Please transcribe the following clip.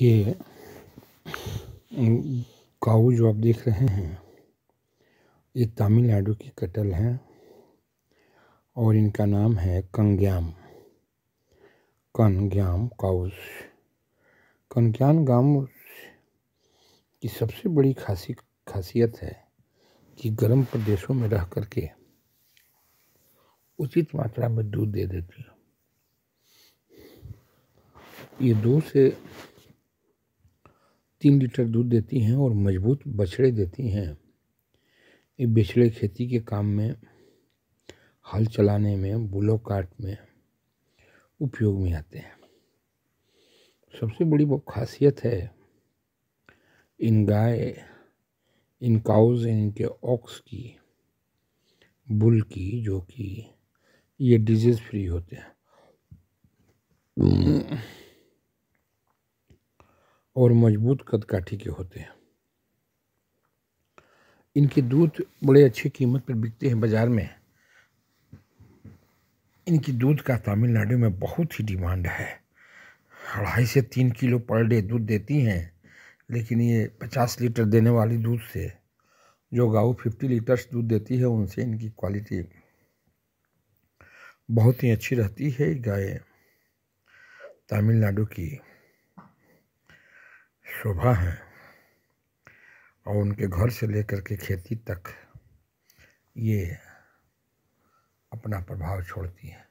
ये काऊ जो आप देख रहे हैं ये तमिलनाडु की कटल है और इनका नाम है कंग्याम कनग्याम काउस कनग्याम गाम की सबसे बड़ी खासी खासियत है कि गर्म प्रदेशों में रह करके उचित मात्रा में दूध दे देती है ये दो से तीन लीटर दूध देती हैं और मजबूत बछड़े देती हैं ये बछड़े खेती के काम में हल चलाने में बुलो काट में उपयोग में आते हैं सबसे बड़ी वो खासियत है इन गाय इन काउज इनके ऑक्स की बुल की जो कि ये डिजीज़ फ्री होते हैं और मजबूत कद काठी के होते हैं इनके दूध बड़े अच्छी कीमत पर बिकते हैं बाज़ार में इनकी दूध का तमिलनाडु में बहुत ही डिमांड है अढ़ाई से तीन किलो पर डे दूध देती हैं लेकिन ये पचास लीटर देने वाली दूध से जो गाऊ फिफ्टी लीटर्स दूध देती है उनसे इनकी क्वालिटी बहुत ही अच्छी रहती है गाय तमिलनाडु की शोभा है और उनके घर से लेकर के खेती तक ये अपना प्रभाव छोड़ती हैं